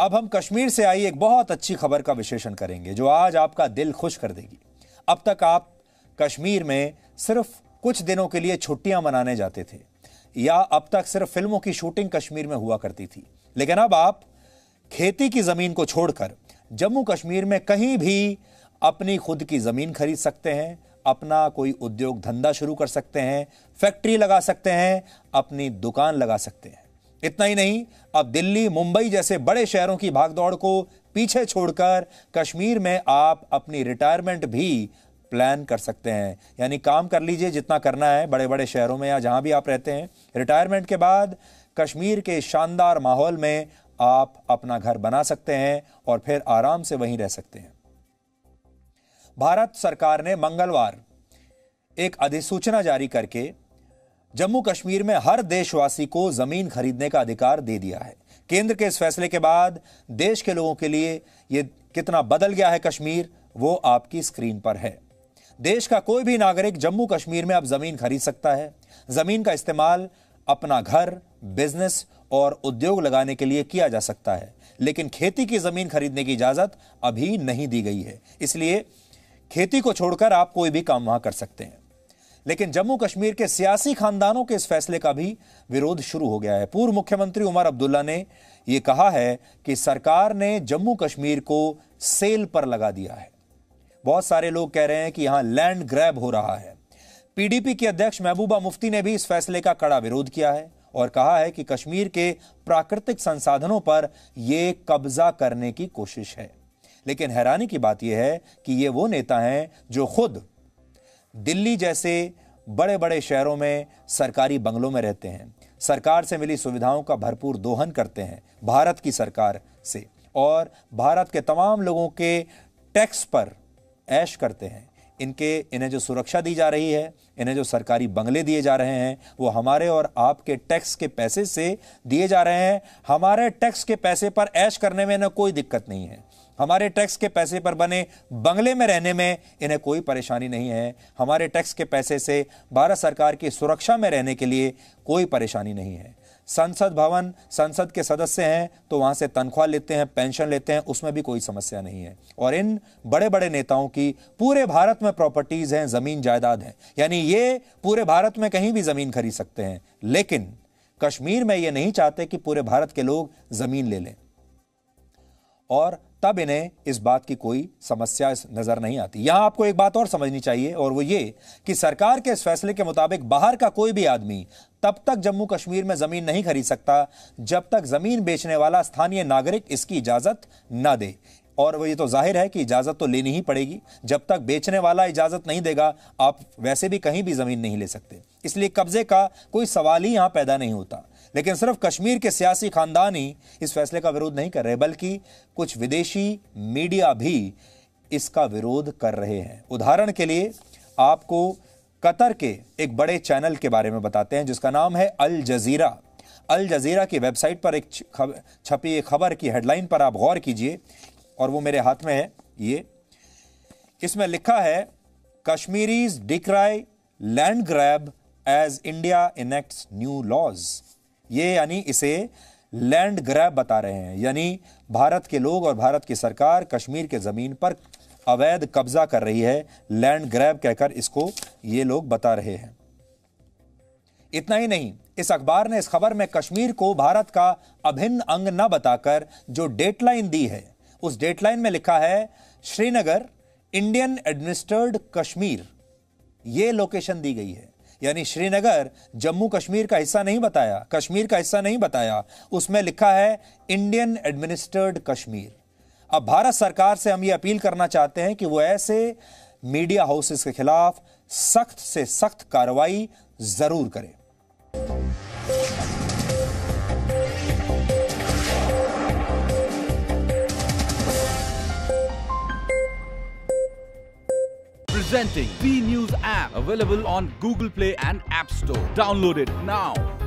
अब हम कश्मीर से आई एक बहुत अच्छी खबर का विश्लेषण करेंगे जो आज आपका दिल खुश कर देगी अब तक आप कश्मीर में सिर्फ कुछ दिनों के लिए छुट्टियां मनाने जाते थे या अब तक सिर्फ फिल्मों की शूटिंग कश्मीर में हुआ करती थी लेकिन अब आप खेती की ज़मीन को छोड़कर जम्मू कश्मीर में कहीं भी अपनी खुद की ज़मीन खरीद सकते हैं अपना कोई उद्योग धंधा शुरू कर सकते हैं फैक्ट्री लगा सकते हैं अपनी दुकान लगा सकते हैं इतना ही नहीं अब दिल्ली मुंबई जैसे बड़े शहरों की भागदौड़ को पीछे छोड़कर कश्मीर में आप अपनी रिटायरमेंट भी प्लान कर सकते हैं यानी काम कर लीजिए जितना करना है बड़े बड़े शहरों में या जहां भी आप रहते हैं रिटायरमेंट के बाद कश्मीर के शानदार माहौल में आप अपना घर बना सकते हैं और फिर आराम से वहीं रह सकते हैं भारत सरकार ने मंगलवार एक अधिसूचना जारी करके जम्मू कश्मीर में हर देशवासी को जमीन खरीदने का अधिकार दे दिया है केंद्र के इस फैसले के बाद देश के लोगों के लिए ये कितना बदल गया है कश्मीर वो आपकी स्क्रीन पर है देश का कोई भी नागरिक जम्मू कश्मीर में अब जमीन खरीद सकता है जमीन का इस्तेमाल अपना घर बिजनेस और उद्योग लगाने के लिए किया जा सकता है लेकिन खेती की जमीन खरीदने की इजाजत अभी नहीं दी गई है इसलिए खेती को छोड़कर आप कोई भी काम वहां कर सकते हैं लेकिन जम्मू कश्मीर के सियासी खानदानों के इस फैसले का भी विरोध शुरू हो गया है पूर्व मुख्यमंत्री उमर अब्दुल्ला ने यह कहा है कि सरकार ने जम्मू कश्मीर को सेल पर लगा दिया है बहुत सारे लोग कह रहे हैं कि यहां लैंड ग्रैब हो रहा है पीडीपी के अध्यक्ष महबूबा मुफ्ती ने भी इस फैसले का कड़ा विरोध किया है और कहा है कि कश्मीर के प्राकृतिक संसाधनों पर यह कब्जा करने की कोशिश है लेकिन हैरानी की बात यह है कि ये वो नेता हैं जो खुद दिल्ली जैसे बड़े बड़े शहरों में सरकारी बंगलों में रहते हैं सरकार से मिली सुविधाओं का भरपूर दोहन करते हैं भारत की सरकार से और भारत के तमाम लोगों के टैक्स पर ऐश करते हैं इनके इन्हें जो सुरक्षा दी जा रही है इन्हें जो सरकारी बंगले दिए जा रहे हैं वो हमारे और आपके टैक्स के पैसे से दिए जा रहे हैं हमारे टैक्स के पैसे पर ऐश करने में ना कोई दिक्कत नहीं है हमारे टैक्स के पैसे पर बने बंगले में रहने में इन्हें कोई परेशानी नहीं है हमारे टैक्स के पैसे से भारत सरकार की सुरक्षा में रहने के लिए कोई परेशानी नहीं है संसद भवन संसद के सदस्य हैं तो वहाँ से तनख्वाह लेते हैं पेंशन लेते हैं उसमें भी कोई समस्या नहीं है और इन बड़े बड़े नेताओं की पूरे भारत में प्रॉपर्टीज़ हैं ज़मीन जायदाद हैं यानी ये पूरे भारत में कहीं भी ज़मीन खरीद सकते हैं लेकिन कश्मीर में ये नहीं चाहते कि पूरे भारत के लोग ज़मीन ले लें और तब इन्हें इस बात की कोई समस्या नज़र नहीं आती यहां आपको एक बात और समझनी चाहिए और वो ये कि सरकार के इस फैसले के मुताबिक बाहर का कोई भी आदमी तब तक जम्मू कश्मीर में ज़मीन नहीं खरीद सकता जब तक ज़मीन बेचने वाला स्थानीय नागरिक इसकी इजाज़त ना दे और वो ये तो जाहिर है कि इजाज़त तो लेनी ही पड़ेगी जब तक बेचने वाला इजाज़त नहीं देगा आप वैसे भी कहीं भी ज़मीन नहीं ले सकते इसलिए कब्ज़े का कोई सवाल ही यहां पैदा नहीं होता लेकिन सिर्फ कश्मीर के सियासी खानदान ही इस फैसले का विरोध नहीं कर रहे बल्कि कुछ विदेशी मीडिया भी इसका विरोध कर रहे हैं उदाहरण के लिए आपको कतर के एक बड़े चैनल के बारे में बताते हैं जिसका नाम है अल जजीरा अल जजीरा की वेबसाइट पर एक छपी एक खबर की हेडलाइन पर आप गौर कीजिए और वो मेरे हाथ में है ये इसमें लिखा है Kashmiris decry land grab as India enacts new laws ये यानी इसे लैंड ग्रैब बता रहे हैं यानी भारत के लोग और भारत की सरकार कश्मीर के ज़मीन पर अवैध कब्जा कर रही है लैंड ग्रैब कहकर इसको ये लोग बता रहे हैं इतना ही नहीं इस अखबार ने इस खबर में कश्मीर को भारत का अभिन्न अंग न बताकर जो डेटलाइन दी है उस डेटलाइन में लिखा है श्रीनगर इंडियन एडमिनिस्टर्ड कश्मीर ये लोकेशन दी गई है यानी श्रीनगर जम्मू कश्मीर का हिस्सा नहीं बताया कश्मीर का हिस्सा नहीं बताया उसमें लिखा है इंडियन एडमिनिस्टर्ड कश्मीर अब भारत सरकार से हम ये अपील करना चाहते हैं कि वो ऐसे मीडिया हाउसेस के खिलाफ सख्त से सख्त कार्रवाई जरूर करें Presenting B News app available on Google Play and App Store. Download it now.